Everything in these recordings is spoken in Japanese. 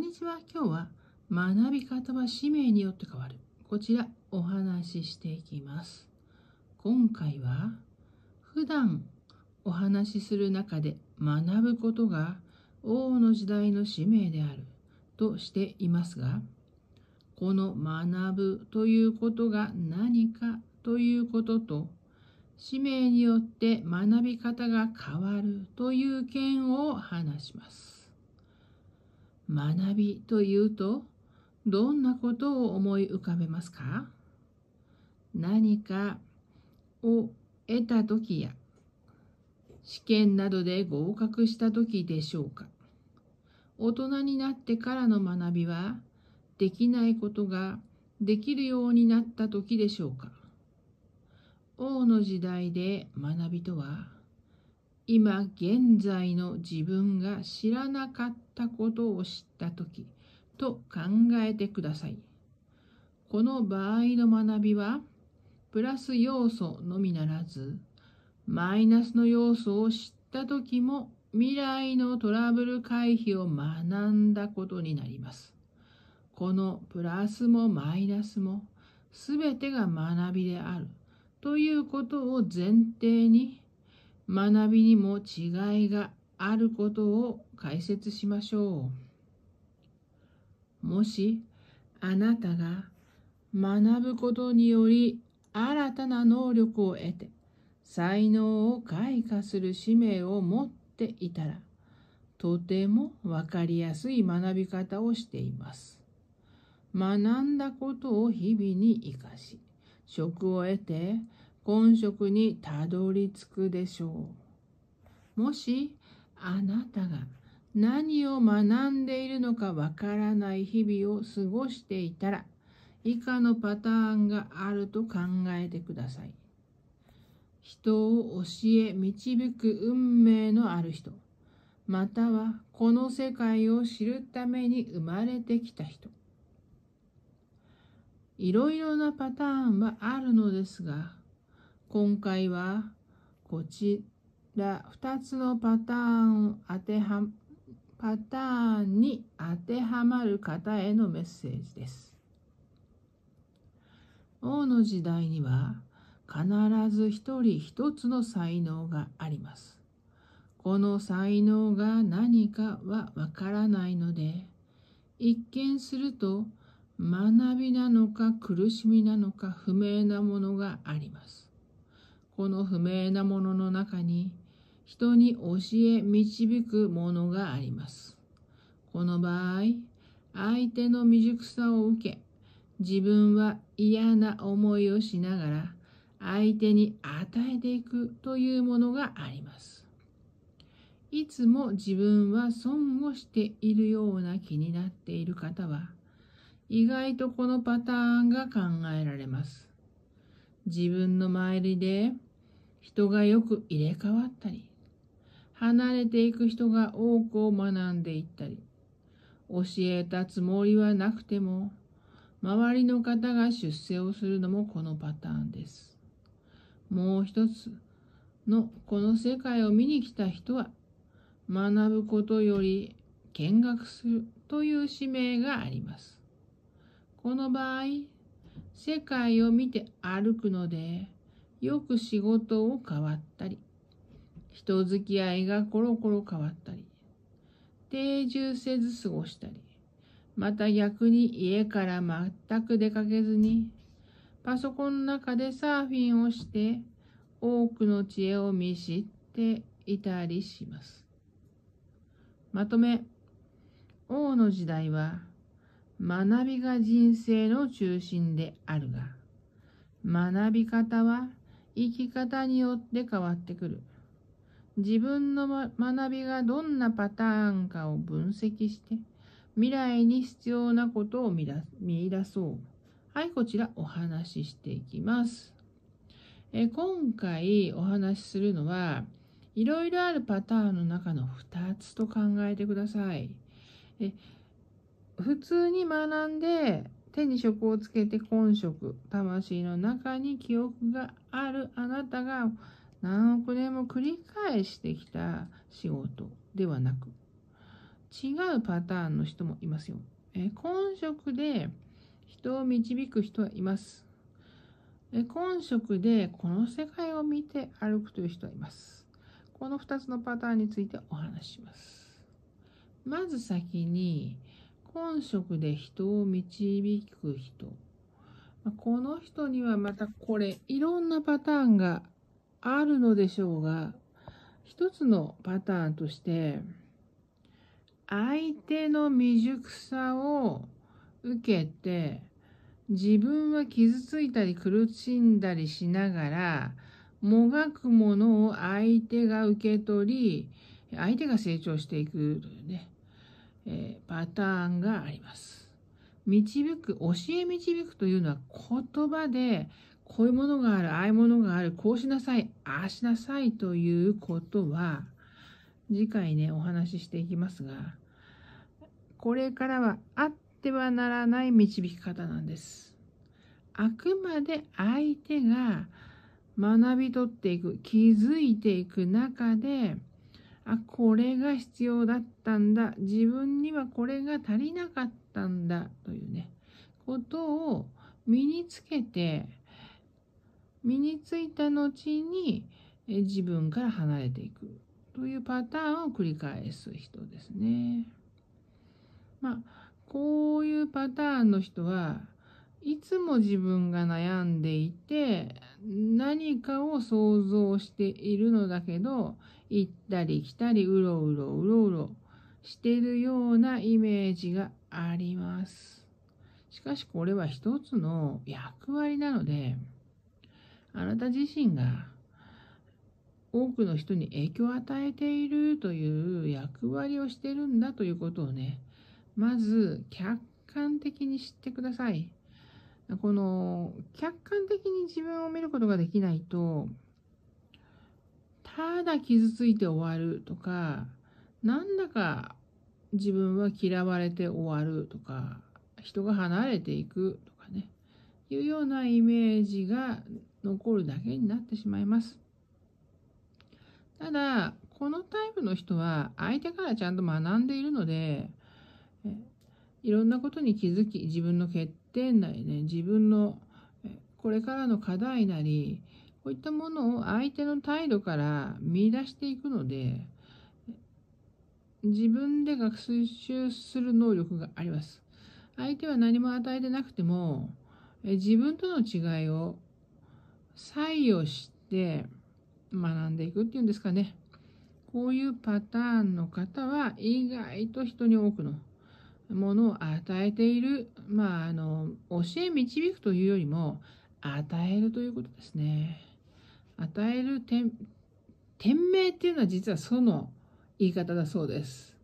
にちは。今日は学び方は使命によって変わる。こちらお話ししていきます。今回は普段お話しする中で学ぶことが王の時代の使命であるとしていますが、この学ぶということが何かということと、使命によって学び方が変わるという件を話します。学びというとどんなことを思い浮かべますか何かを得た時や試験などで合格した時でしょうか大人になってからの学びはできないことができるようになった時でしょうか王の時代で学びとは今現在の自分が知らなかったことを知った時と考えてください。この場合の学びはプラス要素のみならずマイナスの要素を知った時も未来のトラブル回避を学んだことになります。このプラスもマイナスも全てが学びであるということを前提に学びにも違いがあることを解説しましょう。もしあなたが学ぶことにより新たな能力を得て才能を開花する使命を持っていたらとても分かりやすい学び方をしています。学んだことを日々に生かし職を得て本職にたどり着くでしょう。もしあなたが何を学んでいるのかわからない日々を過ごしていたら以下のパターンがあると考えてください。人を教え導く運命のある人またはこの世界を知るために生まれてきた人いろいろなパターンはあるのですが今回はこちら2つのパターンを当てはパターンに当てはまる方へのメッセージです。王の時代には必ず一人一つの才能があります。この才能が何かはわからないので、一見すると学びなのか苦しみなのか不明なものがあります。この不明なものの中に人に教え導くものがあります。この場合、相手の未熟さを受け、自分は嫌な思いをしながら相手に与えていくというものがあります。いつも自分は損をしているような気になっている方は、意外とこのパターンが考えられます。自分の周りで人がよく入れ替わったり、離れていく人が多くを学んでいったり、教えたつもりはなくても、周りの方が出世をするのもこのパターンです。もう一つのこの世界を見に来た人は、学ぶことより見学するという使命があります。この場合、世界を見て歩くので、よく仕事を変わったり、人付き合いがコロコロ変わったり、定住せず過ごしたり、また逆に家から全く出かけずに、パソコンの中でサーフィンをして、多くの知恵を見知っていたりします。まとめ、王の時代は、学びが人生の中心であるが、学び方は生き方によって変わってくる。自分の学びがどんなパターンかを分析して、未来に必要なことを見出そう。はい、こちらお話ししていきます。え今回お話しするのは、いろいろあるパターンの中の2つと考えてください。え普通に学んで手に職をつけて本職、魂の中に記憶があるあなたが何億年も繰り返してきた仕事ではなく、違うパターンの人もいますよ。え本職で人を導く人はいます。え本職でこの世界を見て歩くという人はいます。この2つのパターンについてお話しします。まず先に、本職で人を導く人。この人にはまたこれ、いろんなパターンがあるのでしょうが、一つのパターンとして、相手の未熟さを受けて、自分は傷ついたり苦しんだりしながら、もがくものを相手が受け取り、相手が成長していくね。えー、パターンがあります。導く、教え導くというのは言葉で、こういうものがある、ああいうものがある、こうしなさい、ああしなさいということは、次回ね、お話ししていきますが、これからはあってはならない導き方なんです。あくまで相手が学び取っていく、気づいていく中で、あこれが必要だったんだ自分にはこれが足りなかったんだというねことを身につけて身についた後に自分から離れていくというパターンを繰り返す人ですね。まあこういうパターンの人はいつも自分が悩んでいて何かを想像しているのだけど、行ったり来たり、うろうろうろうろしてるようなイメージがあります。しかしこれは一つの役割なので、あなた自身が多くの人に影響を与えているという役割をしてるんだということをね、まず客観的に知ってください。この客観的に自分を見ることができないとただ傷ついて終わるとかなんだか自分は嫌われて終わるとか人が離れていくとかねいうようなイメージが残るだけになってしまいます。ただこのタイプの人は相手からちゃんと学んでいるのでいろんなことに気づき自分の欠点なりね自分のこれからの課題なりこういったものを相手の態度から見出していくので自分で学習する能力があります。相手は何も与えてなくても自分との違いを採用して学んでいくっていうんですかね。こういうパターンの方は意外と人に多くのものを与えている、まあ、あの教え導くというよりも与えるということですね。与える天命っていうのは実はその言い方だそうです。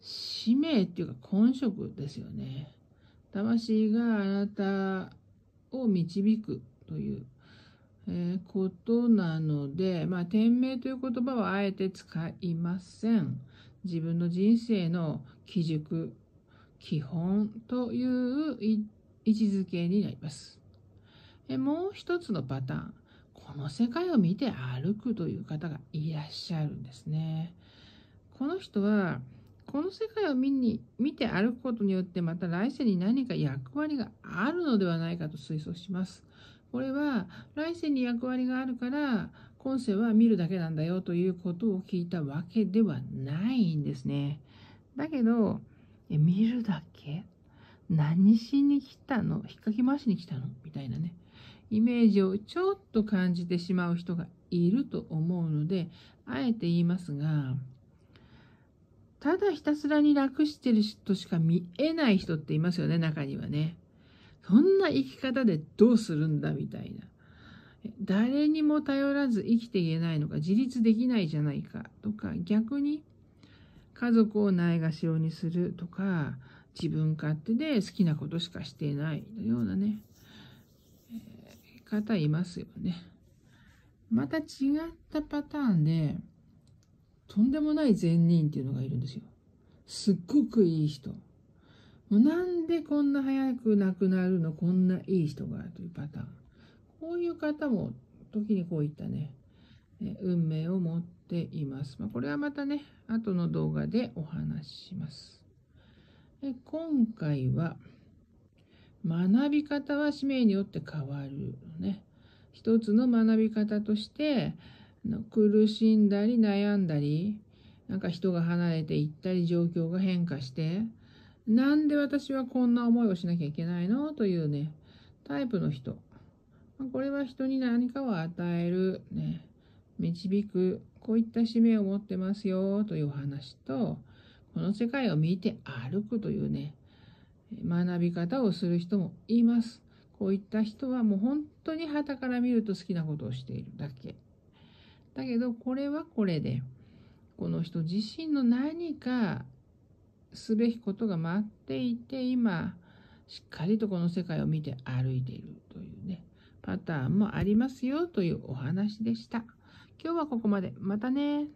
使命っていうか根職ですよね。魂があなたを導くという、えことなので、まあ、天命という言葉はあえて使いません。自分の人生の基軸、基本という位置づけになります。もう一つのパターン、この世界を見て歩くという方がいらっしゃるんですね。この人は、この世界を見に見て歩くことによってまた来世に何か役割があるのではないかと推測します。これは来世に役割があるから今世は見るだけなんだよということを聞いたわけではないんですね。だけどえ見るだけ何しに来たの引っかき回しに来たのみたいなねイメージをちょっと感じてしまう人がいると思うのであえて言いますがただひたすらに楽してる人しか見えない人っていますよね中にはねそんな生き方でどうするんだみたいな誰にも頼らず生きていけないのか自立できないじゃないかとか逆に家族をないがしろにするとか、自分勝手で好きなことしかしていないようなね、えー、方いますよね。また違ったパターンで、とんでもない善人っていうのがいるんですよ。すっごくいい人。もうなんでこんな早く亡くなるの、こんないい人がというパターン。こういう方も時にこういったね、運命を持っています。まあ、これはまたね、後の動画でお話しします。で今回は、学び方は使命によって変わる。ね、一つの学び方として、苦しんだり悩んだり、なんか人が離れていったり状況が変化して、なんで私はこんな思いをしなきゃいけないのというね、タイプの人。これは人に何かを与える、ね、導くこういった使命を持ってますよというお話と、この世界を見て歩くというね、学び方をする人もいます。こういった人はもう本当に旗から見ると好きなことをしているだけ。だけど、これはこれで、この人自身の何かすべきことが待っていて、今、しっかりとこの世界を見て歩いているというね、パターンもありますよというお話でした。今日はここまで。またね